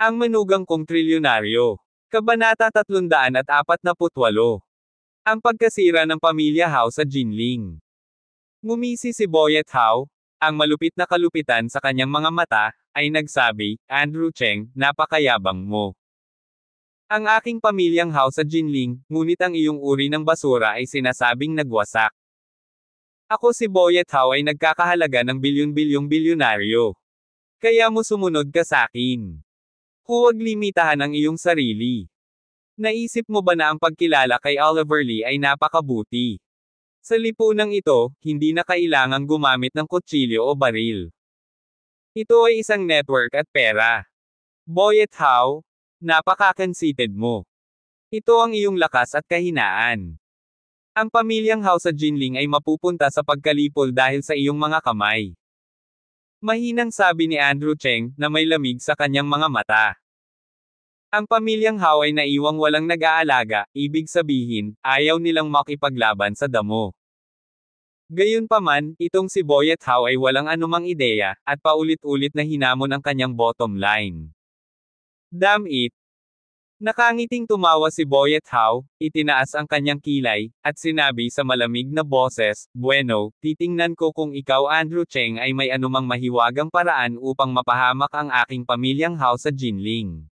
Ang manugang kong trilyonaryo. Kabanata 348. Ang pagkasira ng pamilya Hao sa Jinling. Ngumisi si Boyet Hao, ang malupit na kalupitan sa kanyang mga mata, ay nagsabi, Andrew Cheng, napakayabang mo. Ang aking pamilyang Hao sa Jinling, ngunit ang iyong uri ng basura ay sinasabing nagwasak. Ako si Boyet Hao ay nagkakahalaga ng bilyon-bilyong bilyonaryo. Kaya mo sumunod ka sa akin. Huwag limitahan ang iyong sarili. Naisip mo ba na ang pagkilala kay Oliver Lee ay napakabuti? Sa lipunang ito, hindi na kailangang gumamit ng kutsilyo o baril. Ito ay isang network at pera. Boyet at how, napakakansited mo. Ito ang iyong lakas at kahinaan. Ang pamilyang House sa Jinling ay mapupunta sa pagkalipol dahil sa iyong mga kamay. Mahinang sabi ni Andrew Cheng, na may lamig sa kanyang mga mata. Ang pamilyang Haway na iwang walang nag-aalaga, ibig sabihin, ayaw nilang makipaglaban sa damo. Gayunpaman, itong si Boyet Howe ay walang anumang ideya, at paulit-ulit na hinamon ang kanyang bottom line. Damn it, Nakangiting tumawa si Boyet Howe, itinaas ang kanyang kilay, at sinabi sa malamig na boses, Bueno, titingnan ko kung ikaw Andrew Cheng ay may anumang mahiwagang paraan upang mapahamak ang aking pamilyang Howe sa Jinling.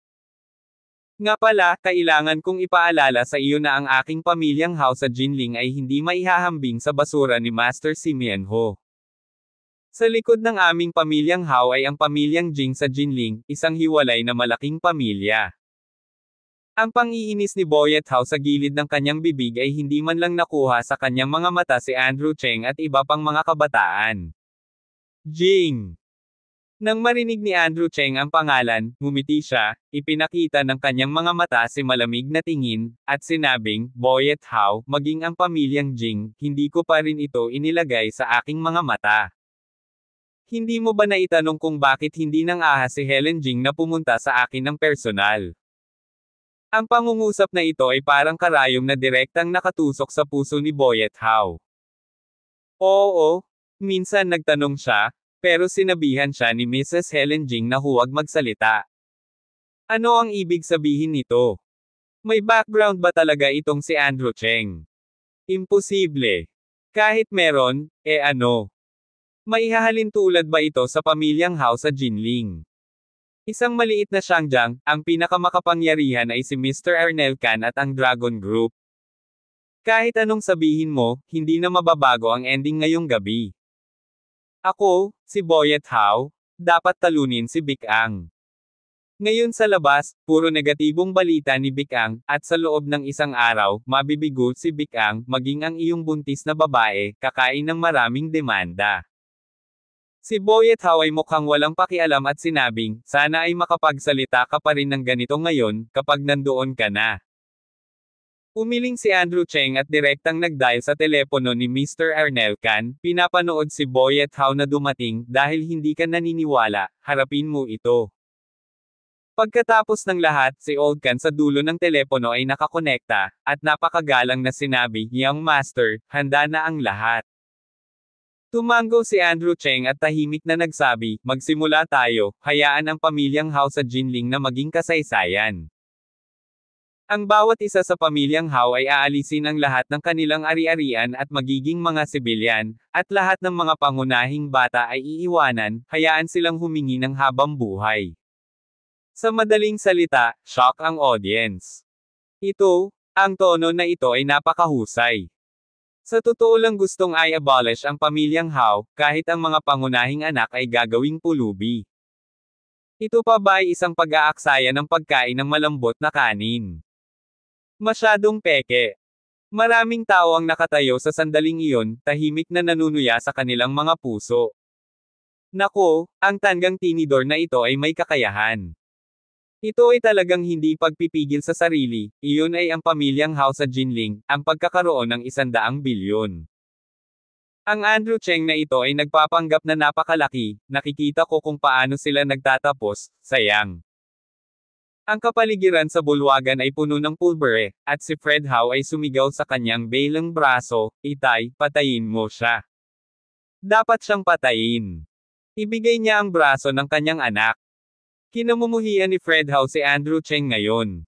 Nga pala, kailangan kong ipaalala sa iyo na ang aking pamilyang Howe sa Jinling ay hindi maihahambing sa basura ni Master Simian Ho. Sa likod ng aming pamilyang Howe ay ang pamilyang Jing sa Jinling, isang hiwalay na malaking pamilya. Ang pangiinis ni Boyet Howe sa gilid ng kanyang bibig ay hindi man lang nakuha sa kanyang mga mata si Andrew Cheng at iba pang mga kabataan. Jing! Nang marinig ni Andrew Cheng ang pangalan, ngumiti siya, ipinakita ng kanyang mga mata si malamig na tingin, at sinabing, Boyet Howe, maging ang pamilyang Jing, hindi ko pa rin ito inilagay sa aking mga mata. Hindi mo ba naitanong kung bakit hindi nang ahas si Helen Jing na pumunta sa akin ng personal? Ang pangungusap na ito ay parang karayom na direktang nakatusok sa puso ni Boyet Howe. Oo, minsan nagtanong siya, pero sinabihan siya ni Mrs. Helen Jing na huwag magsalita. Ano ang ibig sabihin nito? May background ba talaga itong si Andrew Cheng? Imposible. Kahit meron, eh ano? Maihahalin tulad ba ito sa pamilyang house sa Jinling? Isang maliit na Shangjang, ang pinakamakapangyarihan ay si Mr. Arnel Khan at ang Dragon Group. Kahit anong sabihin mo, hindi na mababago ang ending ngayong gabi. Ako, si Boyet Hao, dapat talunin si Big Ang. Ngayon sa labas, puro negatibong balita ni Big Ang, at sa loob ng isang araw, mabibigo si Big Ang, maging ang iyong buntis na babae, kakain ng maraming demanda. Si Boyet Howe ay mukhang walang pakialam at sinabing, sana ay makapagsalita ka pa rin ng ganito ngayon, kapag nandoon ka na. Umiling si Andrew Cheng at direktang nagdial sa telepono ni Mr. Arnel Can, pinapanood si Boyet Howe na dumating, dahil hindi ka naniniwala, harapin mo ito. Pagkatapos ng lahat, si Old Can sa dulo ng telepono ay nakakonekta, at napakagalang na sinabi, Young Master, handa na ang lahat. Tumango si Andrew Cheng at tahimik na nagsabi, magsimula tayo, hayaan ang pamilyang Hao sa Jinling na maging kasaysayan. Ang bawat isa sa pamilyang Hao ay aalisin ang lahat ng kanilang ari-arian at magiging mga sibilyan, at lahat ng mga pangunahing bata ay iiwanan, hayaan silang humingi ng habang buhay. Sa madaling salita, shock ang audience. Ito, ang tono na ito ay napakahusay. Sa totoo lang gustong ay abolish ang pamilyang how, kahit ang mga pangunahing anak ay gagawing pulubi. Ito pa ba ay isang pag-aaksaya ng pagkain ng malambot na kanin? Masyadong peke. Maraming tao ang nakatayo sa sandaling iyon, tahimik na nanunuya sa kanilang mga puso. Nako, ang tanggang tinidor na ito ay may kakayahan. Ito ay talagang hindi pagpipigil sa sarili, iyon ay ang pamilyang House sa Jinling, ang pagkakaroon ng isandaang bilyon. Ang Andrew Cheng na ito ay nagpapanggap na napakalaki, nakikita ko kung paano sila nagtatapos, sayang. Ang kapaligiran sa bulwagan ay puno ng pulbere, at si Fred Howe ay sumigaw sa kanyang bailang braso, itay, patayin mo siya. Dapat siyang patayin. Ibigay niya ang braso ng kanyang anak, Kinamumuhian ni Fred Howe si Andrew Cheng ngayon.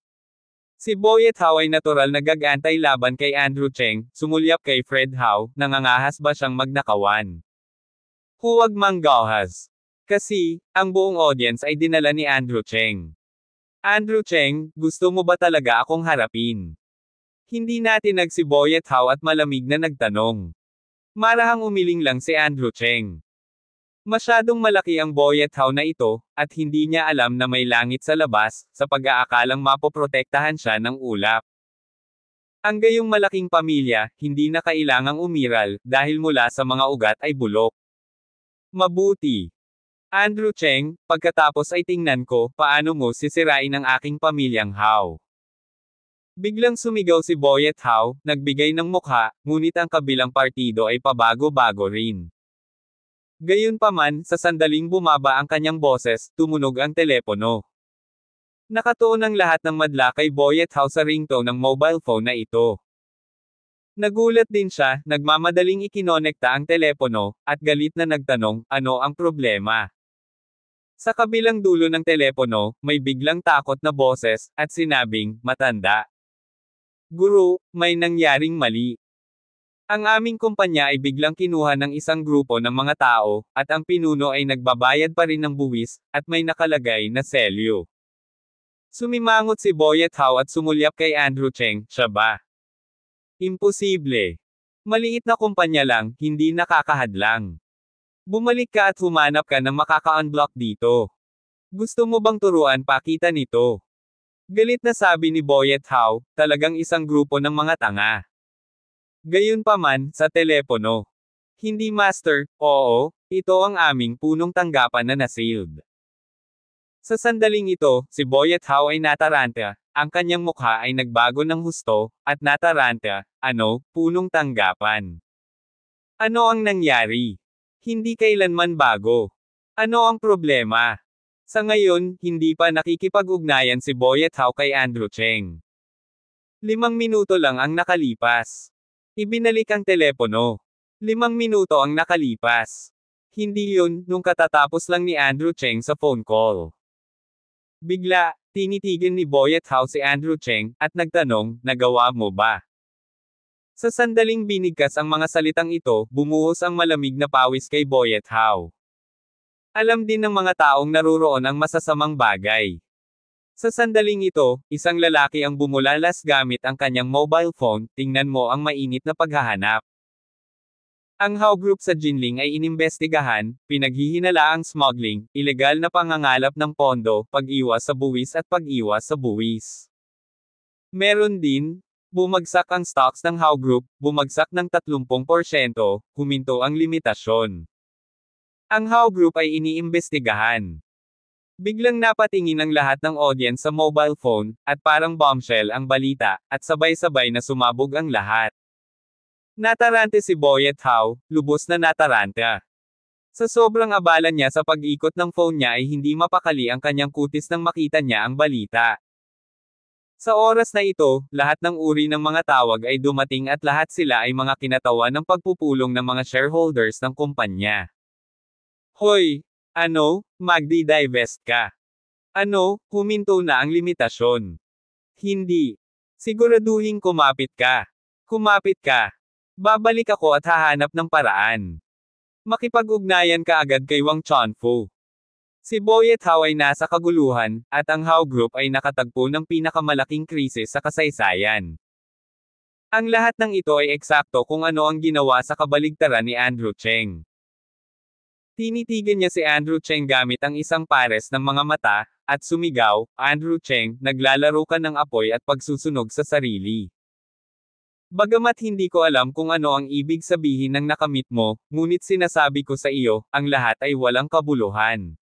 Si Boyet Howe ay natural na gagantay laban kay Andrew Cheng, sumulyap kay Fred Howe, nangangahas ba siyang magnakawan? Huwag manggawhas. Kasi, ang buong audience ay dinala ni Andrew Cheng. Andrew Cheng, gusto mo ba talaga akong harapin? Hindi natin nagsiboyet how at malamig na nagtanong. Marahang umiling lang si Andrew Cheng. Masyadong malaki ang Boyet Howe na ito, at hindi niya alam na may langit sa labas, sa pag-aakalang mapoprotektahan siya ng ulap. Ang gayong malaking pamilya, hindi na kailangang umiral, dahil mula sa mga ugat ay bulok. Mabuti. Andrew Cheng, pagkatapos ay tingnan ko, paano mo sisirain ang aking pamilyang Howe. Biglang sumigaw si Boyet Howe, nagbigay ng mukha, ngunit ang kabilang partido ay pabago-bago rin. Gayunpaman, sa sandaling bumaba ang kanyang boses, tumunog ang telepono. Nakatuon ang lahat ng madla kay Boyet House sa ringtone ng mobile phone na ito. Nagulat din siya, nagmamadaling ikinonekta ang telepono, at galit na nagtanong, ano ang problema? Sa kabilang dulo ng telepono, may biglang takot na boses, at sinabing, matanda. Guru, may nangyaring mali. Ang aming kumpanya ay biglang kinuha ng isang grupo ng mga tao, at ang pinuno ay nagbabayad pa rin ng buwis, at may nakalagay na selyo. Sumimangot si Boyet Howe at sumulyap kay Andrew Cheng, siya ba? Imposible. Maliit na kumpanya lang, hindi nakakahadlang. Bumalik ka at humanap ka ng makaka-unblock dito. Gusto mo bang turuan pakita nito? Galit na sabi ni Boyet Howe, talagang isang grupo ng mga tanga. Gayunpaman, sa telepono. Hindi master, oo, ito ang aming punong tanggapan na nasailed. Sa sandaling ito, si Boyet Howe ay nataranta, ang kanyang mukha ay nagbago ng husto, at nataranta, ano, punong tanggapan. Ano ang nangyari? Hindi kailanman bago. Ano ang problema? Sa ngayon, hindi pa nakikipag-ugnayan si Boyet Howe kay Andrew Cheng. Limang minuto lang ang nakalipas. Ibinalik ang telepono. Limang minuto ang nakalipas. Hindi yun, nung katatapos lang ni Andrew Cheng sa phone call. Bigla, tinitigan ni Boyet at How si Andrew Cheng, at nagtanong, nagawa mo ba? Sa sandaling binigkas ang mga salitang ito, bumuhos ang malamig na pawis kay Boyet at How. Alam din ng mga taong naruroon ang masasamang bagay. Sa sandaling ito, isang lalaki ang bumulalas gamit ang kanyang mobile phone, tingnan mo ang mainit na paghahanap. Ang How Group sa Jinling ay inimbestigahan, pinaghihinala ang smuggling, ilegal na pangangalap ng pondo, pag-iwas sa buwis at pag-iwas sa buwis. Meron din, bumagsak ang stocks ng How Group, bumagsak ng 30%, huminto ang limitasyon. Ang How Group ay iniimbestigahan. Biglang napatingin ang lahat ng audience sa mobile phone, at parang bombshell ang balita, at sabay-sabay na sumabog ang lahat. Natarante si Boyet Howe, lubos na nataranta. Sa sobrang abala niya sa pag-ikot ng phone niya ay hindi mapakali ang kanyang kutis nang makita niya ang balita. Sa oras na ito, lahat ng uri ng mga tawag ay dumating at lahat sila ay mga kinatawa ng pagpupulong ng mga shareholders ng kumpanya. Hoy, ano, magdi-divest ka? Ano, huminto na ang limitasyon? Hindi. Siguraduhin kumapit ka. Kumapit ka. Babalik ako at hahanap ng paraan. Makipag-ugnayan ka agad kay Wang Chonfu. Si Boy at Hao ay nasa kaguluhan, at ang Hao Group ay nakatagpo ng pinakamalaking krisis sa kasaysayan. Ang lahat ng ito ay eksakto kung ano ang ginawa sa kabaligtaran ni Andrew Cheng. Tinitigan niya si Andrew Cheng gamit ang isang pares ng mga mata, at sumigaw, Andrew Cheng, naglalaro ka ng apoy at pagsusunog sa sarili. Bagamat hindi ko alam kung ano ang ibig sabihin ng nakamit mo, ngunit sinasabi ko sa iyo, ang lahat ay walang kabuluhan.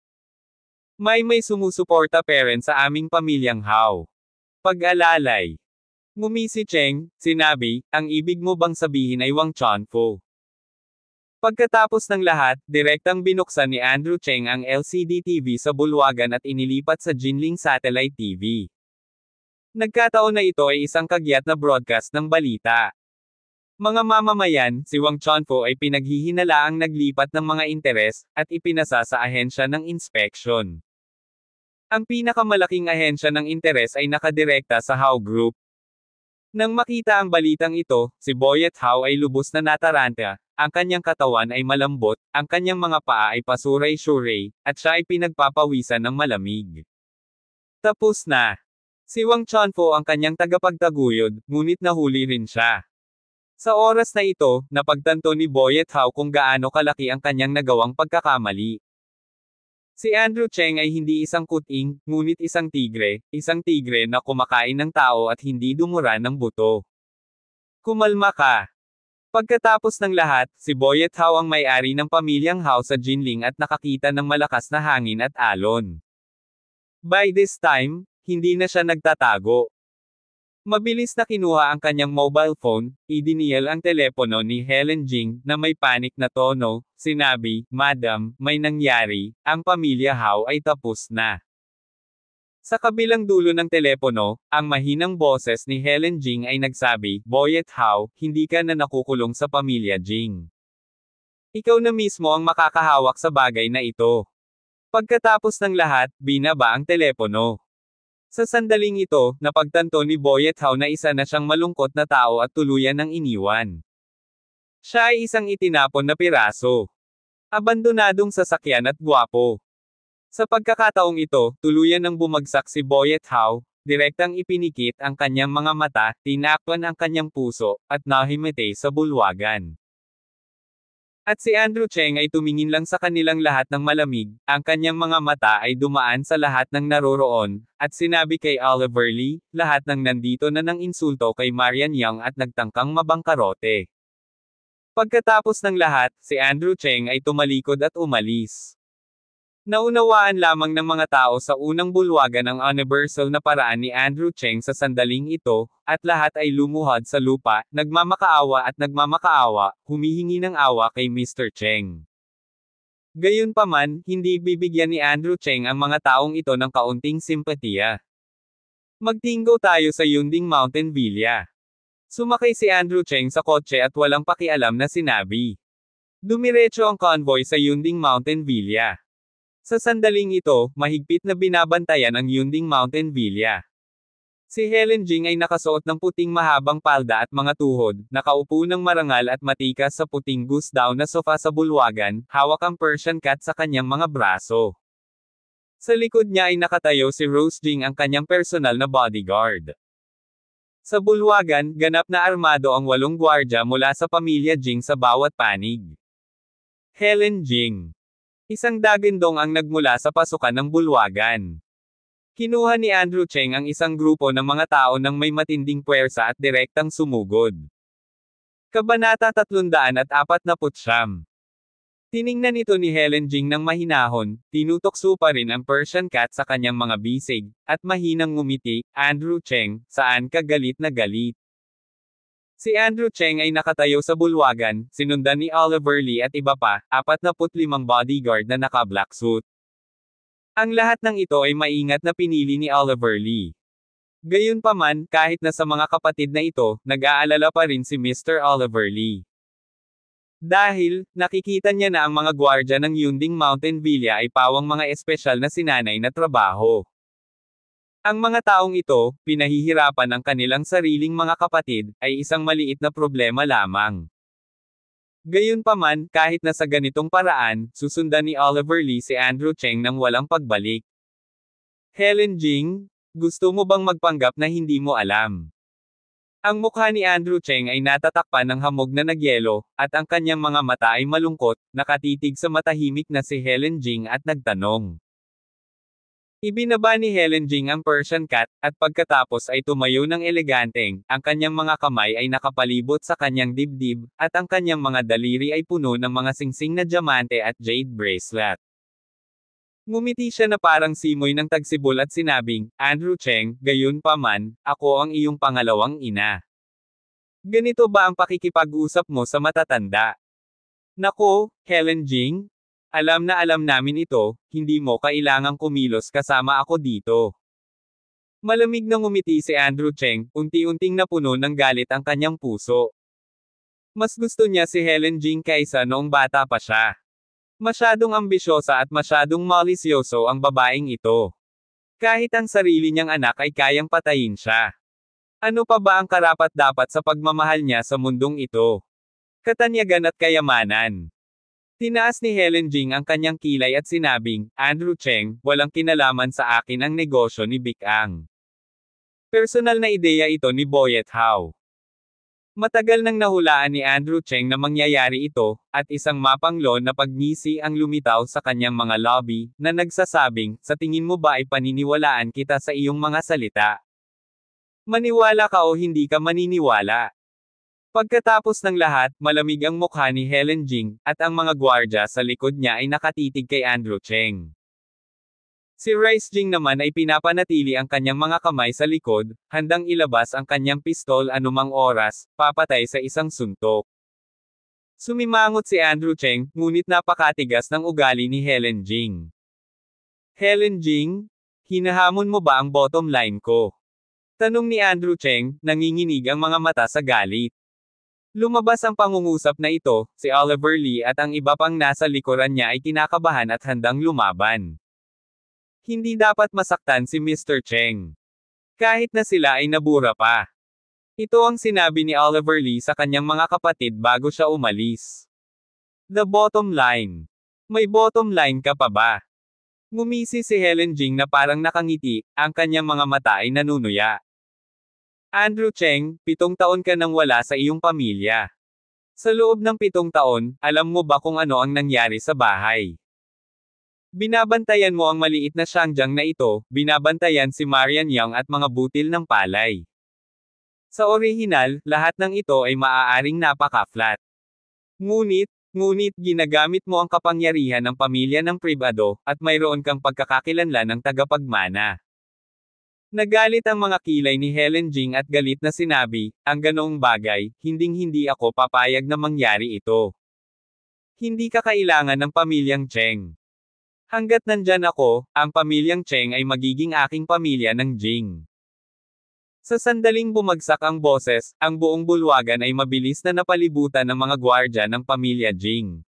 May may sumusuporta parent sa aming pamilyang How. Pag-alalay. Ngumisi Cheng, sinabi, ang ibig mo bang sabihin ay Wang Chanfo? Pagkatapos ng lahat, direktang binuksan ni Andrew Cheng ang LCD TV sa bulwagan at inilipat sa Jinling Satellite TV. Nagkataon na ito ay isang kagyat na broadcast ng balita. Mga mamamayan, si Wang Chonfo ay pinaghihinalaang naglipat ng mga interes, at ipinasa sa ahensya ng inspection. Ang pinakamalaking ahensya ng interes ay nakadirekta sa Howe Group. Nang makita ang balitang ito, si Boyet Howe ay lubos na nataranta, ang kanyang katawan ay malambot, ang kanyang mga paa ay pasuray-suray, at siya ay pinagpapawisan ng malamig. Tapos na. Si Wang Chanfo ang kanyang tagapagtaguyod, ngunit nahuli rin siya. Sa oras na ito, napagtanto ni Boyet Hao kung gaano kalaki ang kanyang nagawang pagkakamali. Si Andrew Cheng ay hindi isang kuting, ngunit isang tigre, isang tigre na kumakain ng tao at hindi dumura ng buto. Kumalma ka. Pagkatapos ng lahat, si Boyet Howe ang may-ari ng pamilyang Howe sa Jinling at nakakita ng malakas na hangin at alon. By this time, hindi na siya nagtatago. Mabilis na kinuha ang kanyang mobile phone, idiniel ang telepono ni Helen Jing na may panic na tono, sinabi, Madam, may nangyari, ang pamilya Howe ay tapos na. Sa kabilang dulo ng telepono, ang mahinang boses ni Helen Jing ay nagsabi, Boyet Hao, hindi ka na nakukulong sa pamilya Jing. Ikaw na mismo ang makakahawak sa bagay na ito. Pagkatapos ng lahat, binaba ang telepono. Sa sandaling ito, napagtanto ni Boyet Hao na isa na siyang malungkot na tao at tuluyan ng iniwan. Siya ay isang itinapon na piraso. Abandonadong sasakyan at gwapo. Sa pagkakataong ito, tuluyan ng bumagsak si Boyet Howe, direktang ipinikit ang kanyang mga mata, tinakpan ang kanyang puso, at nahimitay sa bulwagan. At si Andrew Cheng ay tumingin lang sa kanilang lahat ng malamig, ang kanyang mga mata ay dumaan sa lahat ng naroroon, at sinabi kay Oliver Lee, lahat ng nandito na nang insulto kay Marian Young at nagtangkang mabangkarote. Pagkatapos ng lahat, si Andrew Cheng ay tumalikod at umalis. Naunawaan lamang ng mga tao sa unang bulwagan ang universal na paraan ni Andrew Cheng sa sandaling ito, at lahat ay lumuhod sa lupa, nagmamakaawa at nagmamakaawa, humihingi ng awa kay Mr. Cheng. Gayunpaman, hindi bibigyan ni Andrew Cheng ang mga taong ito ng kaunting simpatiya. Magtinggo tayo sa Yunding Mountain Villa. Sumakay si Andrew Cheng sa kotse at walang pakialam na sinabi. Dumiretso ang convoy sa Yunding Mountain Villa. Sa sandaling ito, mahigpit na binabantayan ang Yunding Mountain Villa. Si Helen Jing ay nakasuot ng puting mahabang palda at mga tuhod, nakaupo ng marangal at matikas sa puting goose down na sofa sa bulwagan, hawak ang Persian cat sa kanyang mga braso. Sa likod niya ay nakatayo si Rose Jing ang kanyang personal na bodyguard. Sa bulwagan, ganap na armado ang walong gwardya mula sa pamilya Jing sa bawat panig. Helen Jing Isang dagindong ang nagmula sa pasukan ng bulwagan. Kinuha ni Andrew Cheng ang isang grupo ng mga tao ng may matinding puwersa at direktang sumugod. Kabanata 349. Tiningnan ito ni Helen Jing ng mahinahon, tinutokso pa rin ang Persian cat sa kanyang mga bisig, at mahinang ngumiti, Andrew Cheng, saan ka galit na galit. Si Andrew Cheng ay nakatayo sa bulwagan, sinundan ni Oliver Lee at iba pa, 45 bodyguard na naka-black suit. Ang lahat ng ito ay maingat na pinili ni Oliver Lee. Gayunpaman, kahit na sa mga kapatid na ito, nag-aalala pa rin si Mr. Oliver Lee. Dahil, nakikita niya na ang mga gwardya ng Yunding Mountain Villa ay pawang mga espesyal na sinanay na trabaho. Ang mga taong ito, pinahihirapan ang kanilang sariling mga kapatid, ay isang maliit na problema lamang. Gayunpaman, kahit na sa ganitong paraan, susundan ni Oliver Lee si Andrew Cheng ng walang pagbalik. Helen Jing, gusto mo bang magpanggap na hindi mo alam? Ang mukha ni Andrew Cheng ay natatakpan ng hamog na nagyelo, at ang kanyang mga mata ay malungkot, nakatitig sa matahimik na si Helen Jing at nagtanong. Ibinaba ni Helen Jing ang Persian cat, at pagkatapos ay tumayo ng eleganteng, ang kanyang mga kamay ay nakapalibot sa kanyang dibdib, at ang kanyang mga daliri ay puno ng mga singsing na diamante at jade bracelet. Ngumiti siya na parang simoy ng tagsibol at sinabing, Andrew Cheng, gayon pa man, ako ang iyong pangalawang ina. Ganito ba ang pakikipag-usap mo sa matatanda? Nako, Helen Jing, alam na alam namin ito, hindi mo kailangang kumilos kasama ako dito. Malamig na ngumiti si Andrew Cheng, unti-unting napuno ng galit ang kanyang puso. Mas gusto niya si Helen Jing kaysa noong bata pa siya. Masyadong ambisyosa at masyadong malisyoso ang babaeng ito. Kahit ang sarili niyang anak ay kayang patayin siya. Ano pa ba ang karapat dapat sa pagmamahal niya sa mundong ito? Katanyagan at kayamanan. Tinaas ni Helen Jing ang kanyang kilay at sinabing, Andrew Cheng, walang kinalaman sa akin ang negosyo ni Big Ang. Personal na ideya ito ni Boyet Howe. Matagal nang nahulaan ni Andrew Cheng na mangyayari ito, at isang mapanglo na pagngisi ang lumitaw sa kanyang mga lobby, na nagsasabing, sa tingin mo ba ay paniniwalaan kita sa iyong mga salita? Maniwala ka o hindi ka maniniwala. Pagkatapos ng lahat, malamig ang mukha ni Helen Jing, at ang mga gwardya sa likod niya ay nakatitig kay Andrew Cheng. Si Rice Jing naman ay pinapanatili ang kanyang mga kamay sa likod, handang ilabas ang kanyang pistol anumang oras, papatay sa isang suntok. Sumimangot si Andrew Cheng, ngunit napakatigas ng ugali ni Helen Jing. Helen Jing, hinahamon mo ba ang bottom line ko? Tanong ni Andrew Cheng, nanginginig ang mga mata sa galit. Lumabas ang pangungusap na ito, si Oliver Lee at ang iba pang nasa likuran niya ay kinakabahan at handang lumaban. Hindi dapat masaktan si Mr. Cheng. Kahit na sila ay nabura pa. Ito ang sinabi ni Oliver Lee sa kanyang mga kapatid bago siya umalis. The bottom line. May bottom line ka pa ba? Ngumisi si Helen Jing na parang nakangiti, ang kanyang mga mata ay nanunuya. Andrew Cheng, pitong taon ka nang wala sa iyong pamilya. Sa loob ng pitong taon, alam mo ba kung ano ang nangyari sa bahay? Binabantayan mo ang maliit na Shangjang na ito, binabantayan si Marian Yang at mga butil ng palay. Sa orihinal, lahat ng ito ay maaaring napaka-flat. Ngunit, ngunit ginagamit mo ang kapangyarihan ng pamilya ng pribado, at mayroon kang pagkakakilanlan ng tagapagmana. Nagalit ang mga kilay ni Helen Jing at galit na sinabi, ang ganoong bagay, hinding-hindi ako papayag na mangyari ito. Hindi ka kailangan ng pamilyang Cheng. Hanggat nandyan ako, ang pamilyang Cheng ay magiging aking pamilya ng Jing. Sa sandaling bumagsak ang boses, ang buong bulwagan ay mabilis na napalibutan ng mga gwardya ng pamilya Jing.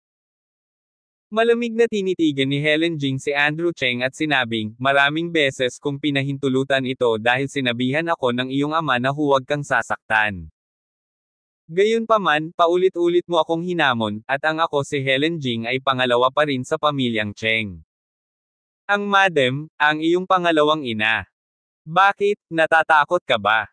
Malamig na tinitigan ni Helen Jing si Andrew Cheng at sinabing, maraming beses kong pinahintulutan ito dahil sinabihan ako ng iyong ama na huwag kang sasaktan. Gayunpaman, paulit-ulit mo akong hinamon, at ang ako si Helen Jing ay pangalawa pa rin sa pamilyang Cheng. Ang madam, ang iyong pangalawang ina. Bakit, natatakot ka ba?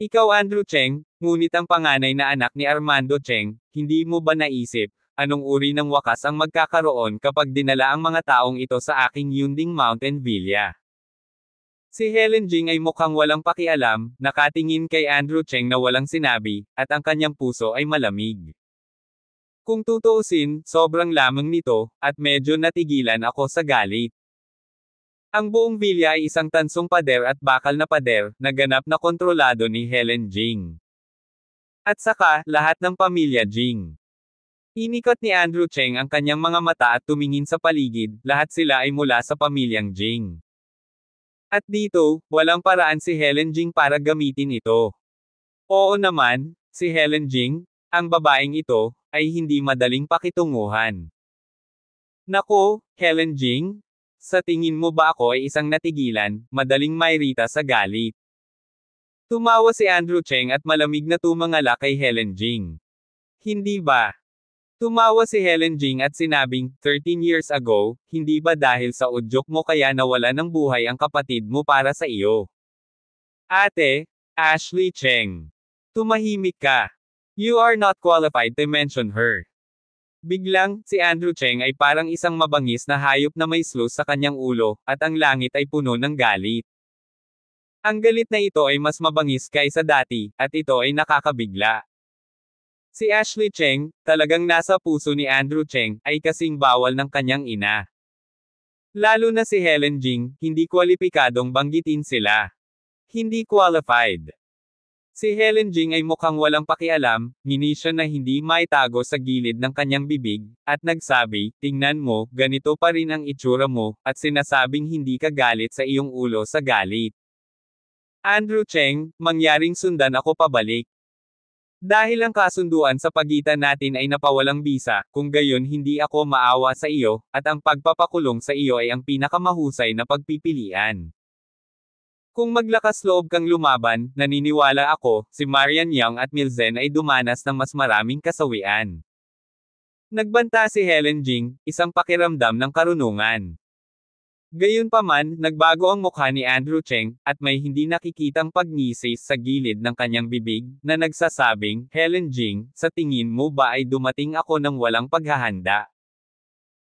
Ikaw Andrew Cheng, ngunit ang panganay na anak ni Armando Cheng, hindi mo ba naisip, anong uri ng wakas ang magkakaroon kapag dinala ang mga taong ito sa aking Yunding Mountain Villa. Si Helen Jing ay mukhang walang pakialam, nakatingin kay Andrew Cheng na walang sinabi, at ang kanyang puso ay malamig. Kung tutuusin, sobrang lamang nito, at medyo natigilan ako sa galit. Ang buong villa ay isang tansong pader at bakal na pader, na ganap na kontrolado ni Helen Jing. At saka, lahat ng pamilya Jing. Inikot ni Andrew Cheng ang kanyang mga mata at tumingin sa paligid, lahat sila ay mula sa pamilyang Jing. At dito, walang paraan si Helen Jing para gamitin ito. Oo naman, si Helen Jing, ang babaeng ito, ay hindi madaling pakitunguhan. Nako, Helen Jing, sa tingin mo ba ako ay isang natigilan, madaling mairita sa galit? Tumawa si Andrew Cheng at malamig na tumangala kay Helen Jing. Hindi ba, Tumawa si Helen Jing at sinabing, 13 years ago, hindi ba dahil sa udyok mo kaya nawala ng buhay ang kapatid mo para sa iyo? Ate, Ashley Cheng. Tumahimik ka. You are not qualified to mention her. Biglang, si Andrew Cheng ay parang isang mabangis na hayop na may slus sa kanyang ulo, at ang langit ay puno ng galit. Ang galit na ito ay mas mabangis kaysa dati, at ito ay nakakabigla. Si Ashley Cheng, talagang nasa puso ni Andrew Cheng, ay kasing bawal ng kanyang ina. Lalo na si Helen Jing, hindi kwalipikadong banggitin sila. Hindi qualified. Si Helen Jing ay mukhang walang pakialam, ngini na hindi maitago sa gilid ng kanyang bibig, at nagsabi, tingnan mo, ganito pa rin ang itsura mo, at sinasabing hindi ka galit sa iyong ulo sa galit. Andrew Cheng, mangyaring sundan ako pabalik. Dahil ang kasunduan sa pagitan natin ay napawalang bisa, kung gayon hindi ako maawa sa iyo, at ang pagpapakulong sa iyo ay ang pinakamahusay na pagpipilian. Kung maglakas loob kang lumaban, naniniwala ako, si Marian Yang at Milzen ay dumanas ng mas maraming kasawian. Nagbanta si Helen Jing, isang pakiramdam ng karunungan. Gayunpaman, nagbago ang mukha ni Andrew Cheng, at may hindi nakikitang pagnisis sa gilid ng kanyang bibig, na nagsasabing, Helen Jing, sa tingin mo ba ay dumating ako ng walang paghahanda?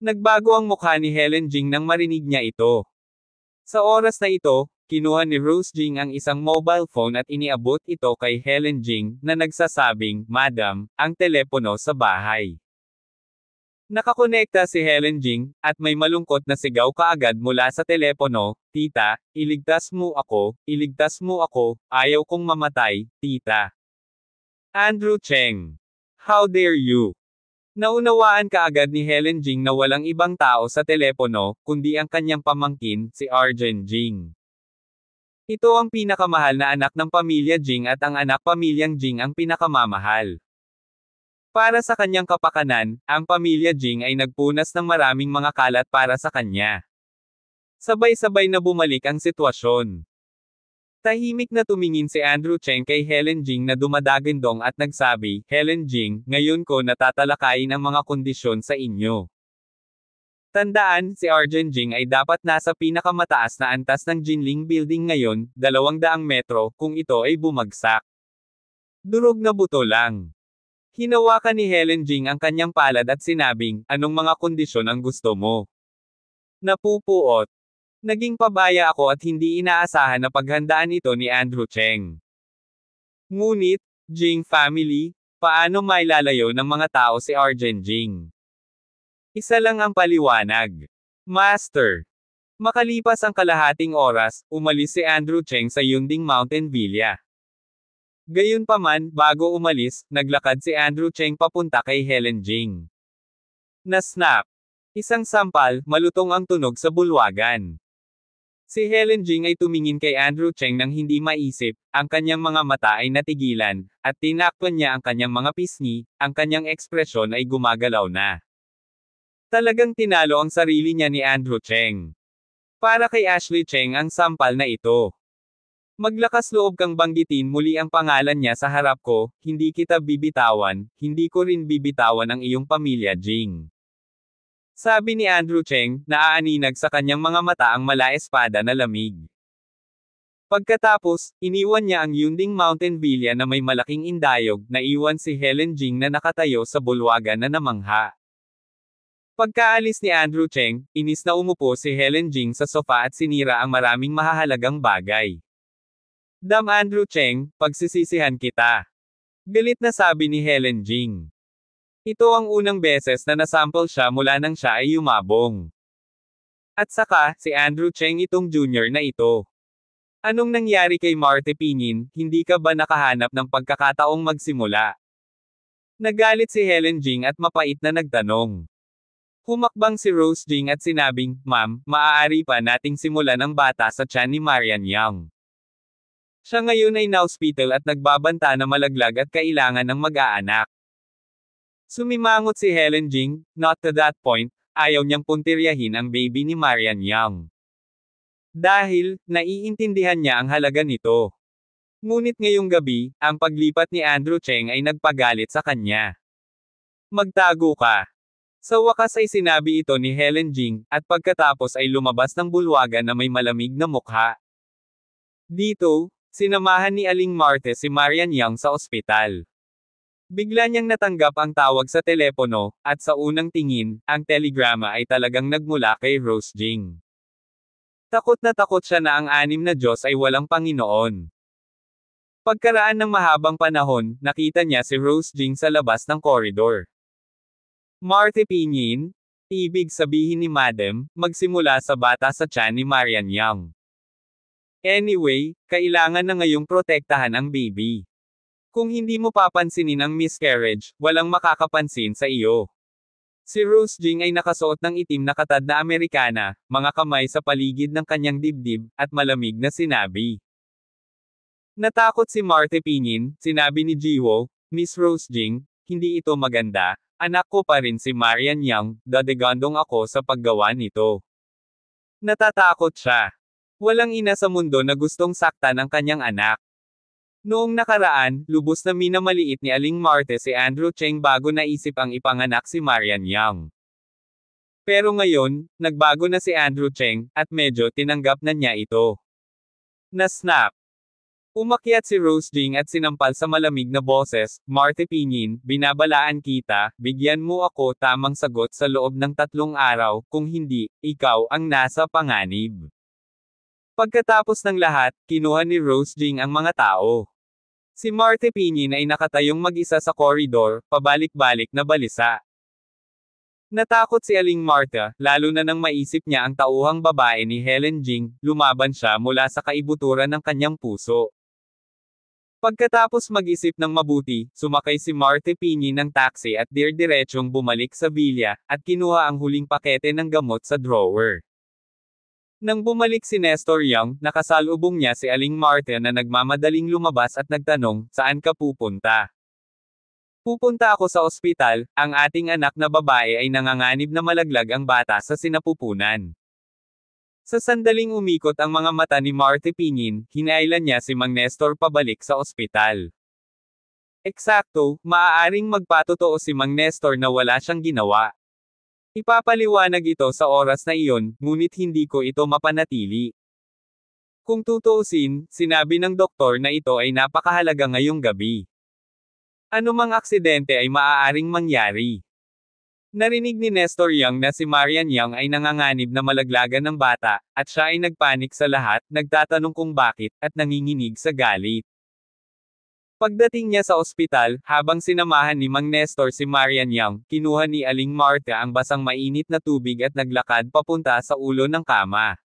Nagbago ang mukha ni Helen Jing nang marinig niya ito. Sa oras na ito, kinuha ni Rose Jing ang isang mobile phone at iniabot ito kay Helen Jing, na nagsasabing, Madam, ang telepono sa bahay. Nakakonekta si Helen Jing, at may malungkot na sigaw kaagad mula sa telepono, Tita, iligtas mo ako, iligtas mo ako, ayaw kong mamatay, tita. Andrew Cheng. How dare you? Naunawaan kaagad ni Helen Jing na walang ibang tao sa telepono, kundi ang kanyang pamangkin, si Arjen Jing. Ito ang pinakamahal na anak ng pamilya Jing at ang anak pamilyang Jing ang pinakamamahal. Para sa kanyang kapakanan, ang pamilya Jing ay nagpunas ng maraming mga kalat para sa kanya. Sabay-sabay na bumalik ang sitwasyon. Tahimik na tumingin si Andrew Cheng kay Helen Jing na dumadagindong at nagsabi, Helen Jing, ngayon ko natatalakayin ang mga kondisyon sa inyo. Tandaan, si Arjen Jing ay dapat nasa pinakamataas na antas ng Jinling Building ngayon, 200 metro, kung ito ay bumagsak. Durog na buto lang. Hinawakan ni Helen Jing ang kanyang palad at sinabing, anong mga kondisyon ang gusto mo? Napupuot. Naging pabaya ako at hindi inaasahan na paghandaan ito ni Andrew Cheng. Ngunit, Jing family, paano mailalayo ng mga tao si Arjen Jing? Isa lang ang paliwanag. Master. Makalipas ang kalahating oras, umalis si Andrew Cheng sa Yunding Mountain Villa. Gayunpaman, bago umalis, naglakad si Andrew Cheng papunta kay Helen Jing. Na-snap! Isang sampal, malutong ang tunog sa bulwagan. Si Helen Jing ay tumingin kay Andrew Cheng nang hindi maisip, ang kanyang mga mata ay natigilan, at tinakpan niya ang kanyang mga pisngi, ang kanyang ekspresyon ay gumagalaw na. Talagang tinalo ang sarili niya ni Andrew Cheng. Para kay Ashley Cheng ang sampal na ito. Maglakas loob kang banggitin muli ang pangalan niya sa harap ko, hindi kita bibitawan, hindi ko rin bibitawan ang iyong pamilya Jing. Sabi ni Andrew Cheng, naaaninag sa kanyang mga mata ang mala-espada na lamig. Pagkatapos, iniwan niya ang Yunding Mountain Villa na may malaking indayog, na iwan si Helen Jing na nakatayo sa bulwagan na namangha. Pagkaalis ni Andrew Cheng, inis na umupo si Helen Jing sa sofa at sinira ang maraming mahahalagang bagay. Dam Andrew Cheng, pagsisisihan kita. Galit na sabi ni Helen Jing. Ito ang unang beses na nasample siya mula nang siya ay yumabong. At saka, si Andrew Cheng itong junior na ito. Anong nangyari kay Marte Pinin, hindi ka ba nakahanap ng pagkakataong magsimula? Nagalit si Helen Jing at mapait na nagtanong. Humakbang si Rose Jing at sinabing, Ma'am, maaari pa nating simulan ang bata sa tiyan ni Marian Yang. Siya ngayon ay na-hospital at nagbabanta na malaglag at kailangan ng mag-aanak. Sumimangot si Helen Jing, not to that point, ayaw niyang puntiryahin ang baby ni Marian Yang. Dahil, naiintindihan niya ang halaga nito. Ngunit ngayong gabi, ang paglipat ni Andrew Cheng ay nagpagalit sa kanya. Magtago ka. Sa wakas ay sinabi ito ni Helen Jing, at pagkatapos ay lumabas ng bulwagan na may malamig na mukha. Dito, Sinamahan ni Aling Marte si Marian Yang sa ospital. Bigla niyang natanggap ang tawag sa telepono, at sa unang tingin, ang telegrama ay talagang nagmula kay Rose Jing. Takot na takot siya na ang anim na Diyos ay walang Panginoon. Pagkaraan ng mahabang panahon, nakita niya si Rose Jing sa labas ng koridor. Marte Pinyin, ibig sabihin ni Madam, magsimula sa bata sa tiyan ni Marian Yang. Anyway, kailangan na ngayong protektahan ang baby. Kung hindi mo papansinin ang miscarriage, walang makakapansin sa iyo. Si Rose Jing ay nakasuot ng itim na katad na Amerikana, mga kamay sa paligid ng kanyang dibdib, at malamig na sinabi. Natakot si Marte Pingin, sinabi ni Jiwo, Miss Rose Jing, hindi ito maganda, anak ko pa rin si Marian Yang, dadegandong ako sa paggawa nito. Natatakot siya. Walang ina sa mundo na gustong saktan ang kanyang anak. Noong nakaraan, lubos na minamaliit ni Aling Marte si Andrew Cheng bago naisip ang ipanganak si Marian Yang. Pero ngayon, nagbago na si Andrew Cheng, at medyo tinanggap na niya ito. Na-snap. Umakyat si Rose Jing at sinampal sa malamig na boses, Marte Pinyin, binabalaan kita, bigyan mo ako tamang sagot sa loob ng tatlong araw, kung hindi, ikaw ang nasa panganib. Pagkatapos ng lahat, kinuha ni Rose Jing ang mga tao. Si Marte Pinyin ay nakatayong mag-isa sa koridor, pabalik-balik na balisa. Natakot si Aling Marta, lalo na nang maisip niya ang tauhang babae ni Helen Jing, lumaban siya mula sa kaibuturan ng kanyang puso. Pagkatapos mag-isip ng mabuti, sumakay si Marte Pinyin ng taxi at dir-diretsyong bumalik sa villa at kinuha ang huling pakete ng gamot sa drawer. Nang bumalik si Nestor Young, nakasalubong niya si Aling Martin na nagmamadaling lumabas at nagtanong, saan ka pupunta? Pupunta ako sa ospital, ang ating anak na babae ay nanganganib na malaglag ang bata sa sinapupunan. Sa sandaling umikot ang mga mata ni Marte Pingin, hinailan niya si Mang Nestor pabalik sa ospital. Eksakto, maaaring magpatotoo si Mang Nestor na wala siyang ginawa. Ipapaliwanag ito sa oras na iyon, ngunit hindi ko ito mapanatili. Kung tutuusin, sinabi ng doktor na ito ay napakahalaga ngayong gabi. Anumang aksidente ay maaaring mangyari. Narinig ni Nestor Yang na si Marian Yang ay nanganganib na malaglagan ng bata, at siya ay nagpanik sa lahat, nagtatanong kung bakit, at nanginginig sa galit. Pagdating niya sa ospital, habang sinamahan ni Mang Nestor si Marian Yang, kinuha ni Aling Marta ang basang mainit na tubig at naglakad papunta sa ulo ng kama.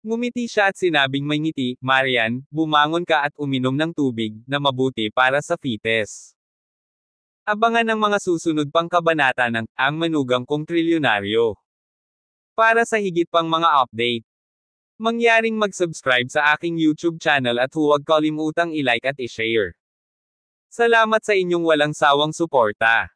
Ngumiti siya at sinabing may ngiti, Marian, bumangon ka at uminom ng tubig, na mabuti para sa fites. Abangan ang mga susunod pang kabanata ng Ang Manugang Kong Trilyonaryo. Para sa higit pang mga update, Mangyaring mag-subscribe sa aking YouTube channel at huwag kalimutang i-like at i-share. Salamat sa inyong walang sawang suporta.